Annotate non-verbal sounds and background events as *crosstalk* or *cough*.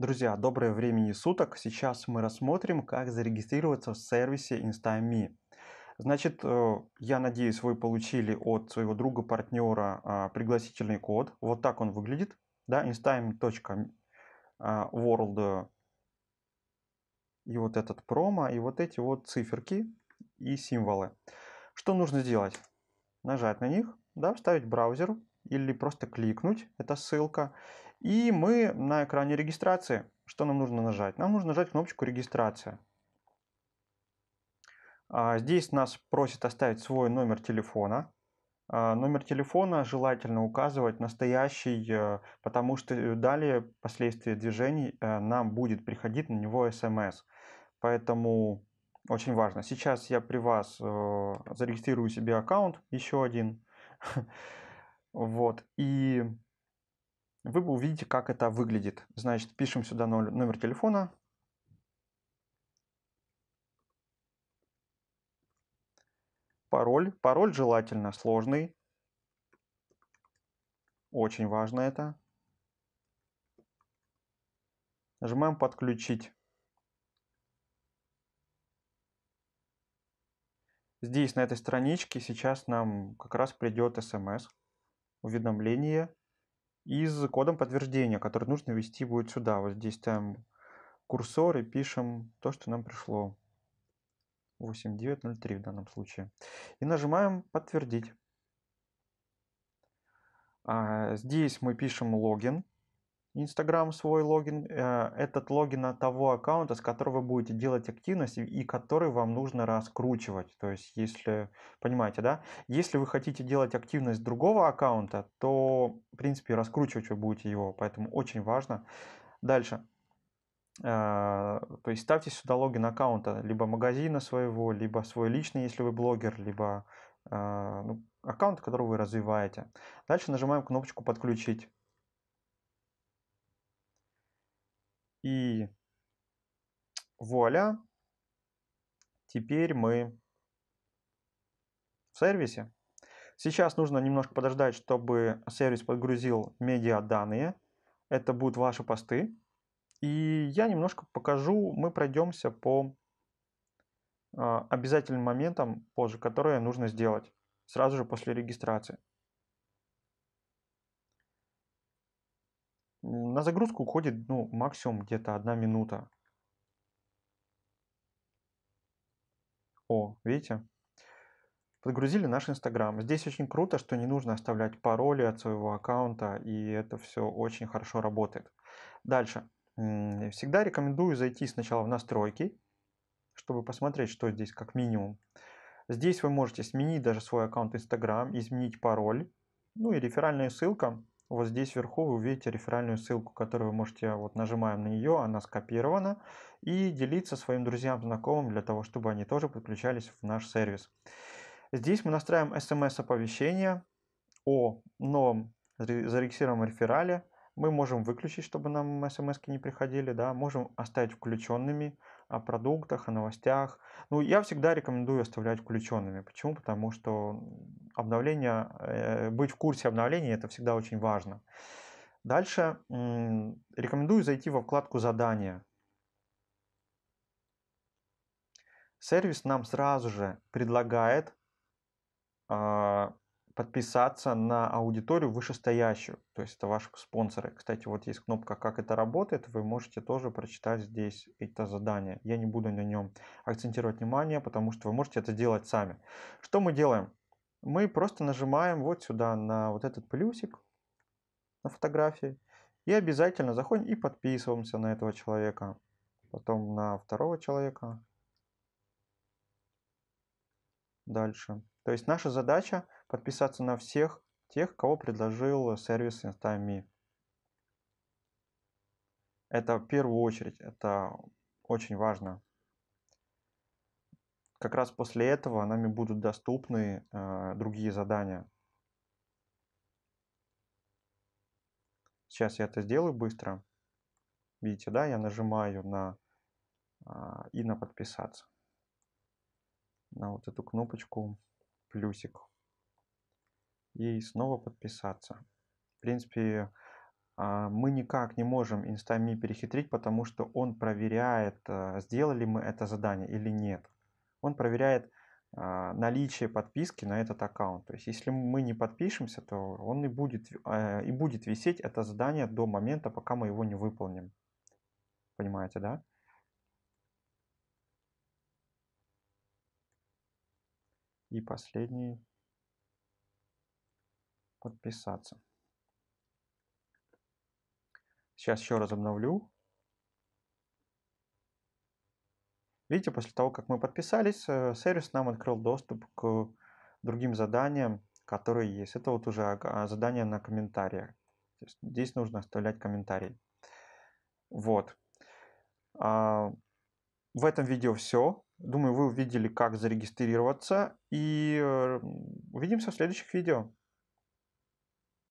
Друзья, доброе времени суток. Сейчас мы рассмотрим, как зарегистрироваться в сервисе InstaMe. Значит, э, я надеюсь, вы получили от своего друга-партнера а, пригласительный код. Вот так он выглядит. Да, instame.world а, и вот этот промо, и вот эти вот циферки и символы. Что нужно сделать? Нажать на них, да, вставить браузер или просто кликнуть, это ссылка, и мы на экране регистрации, что нам нужно нажать? Нам нужно нажать кнопочку «Регистрация». А, здесь нас просит оставить свой номер телефона. А, номер телефона желательно указывать настоящий, э, потому что э, далее последствия движений э, нам будет приходить на него смс. Поэтому очень важно. Сейчас я при вас зарегистрирую себе аккаунт, еще один. *laughs* Вот. И вы увидите, как это выглядит. Значит, пишем сюда номер телефона. Пароль. Пароль желательно сложный. Очень важно это. Нажимаем «Подключить». Здесь, на этой страничке, сейчас нам как раз придет смс, эм уведомление и с кодом подтверждения, который нужно ввести будет сюда. Вот здесь ставим курсор и пишем то, что нам пришло. 8903 в данном случае. И нажимаем «Подтвердить». А здесь мы пишем логин. Инстаграм свой логин, э, этот логин от того аккаунта, с которого вы будете делать активность и который вам нужно раскручивать. То есть, если, понимаете, да, если вы хотите делать активность другого аккаунта, то, в принципе, раскручивать вы будете его, поэтому очень важно. Дальше. Э, то есть ставьте сюда логин аккаунта, либо магазина своего, либо свой личный, если вы блогер, либо э, ну, аккаунт, который вы развиваете. Дальше нажимаем кнопочку «Подключить». И вуаля, теперь мы в сервисе. Сейчас нужно немножко подождать, чтобы сервис подгрузил медиа данные. Это будут ваши посты. И я немножко покажу, мы пройдемся по а, обязательным моментам позже, которые нужно сделать сразу же после регистрации. На загрузку уходит ну, максимум где-то одна минута. О, видите? Подгрузили наш Инстаграм. Здесь очень круто, что не нужно оставлять пароли от своего аккаунта, и это все очень хорошо работает. Дальше. Всегда рекомендую зайти сначала в настройки, чтобы посмотреть, что здесь как минимум. Здесь вы можете сменить даже свой аккаунт Instagram, изменить пароль, ну и реферальная ссылка – вот здесь вверху вы увидите реферальную ссылку, которую вы можете, вот нажимаем на нее, она скопирована, и делиться своим друзьям, знакомым, для того, чтобы они тоже подключались в наш сервис. Здесь мы настраиваем смс-оповещение о новом зарегистрированном реферале, мы можем выключить, чтобы нам смс не приходили, да, можем оставить включенными о продуктах, о новостях. Ну, я всегда рекомендую оставлять включенными. Почему? Потому что обновление, э, быть в курсе обновлений, это всегда очень важно. Дальше рекомендую зайти во вкладку «Задания». Сервис нам сразу же предлагает а, подписаться на аудиторию вышестоящую, то есть это ваши спонсоры. Кстати, вот есть кнопка «Как это работает», вы можете тоже прочитать здесь это задание. Я не буду на нем акцентировать внимание, потому что вы можете это делать сами. Что мы делаем? Мы просто нажимаем вот сюда на вот этот плюсик на фотографии и обязательно заходим и подписываемся на этого человека, потом на второго человека, дальше. То есть наша задача подписаться на всех тех, кого предложил сервис InstaMe. Это в первую очередь, это очень важно. Как раз после этого нами будут доступны э, другие задания. Сейчас я это сделаю быстро. Видите, да, я нажимаю на э, и на подписаться. На вот эту кнопочку плюсик и снова подписаться. В принципе, а, мы никак не можем инстами перехитрить, потому что он проверяет, а, сделали мы это задание или нет. Он проверяет а, наличие подписки на этот аккаунт. То есть, если мы не подпишемся, то он и будет, и будет висеть это задание до момента, пока мы его не выполним. Понимаете, да? И последний подписаться. Сейчас еще раз обновлю. Видите, после того, как мы подписались, э, сервис нам открыл доступ к другим заданиям, которые есть. Это вот уже задание на комментариях. Здесь нужно оставлять комментарии. Вот. А, в этом видео все. Думаю, вы увидели, как зарегистрироваться. И э, увидимся в следующих видео.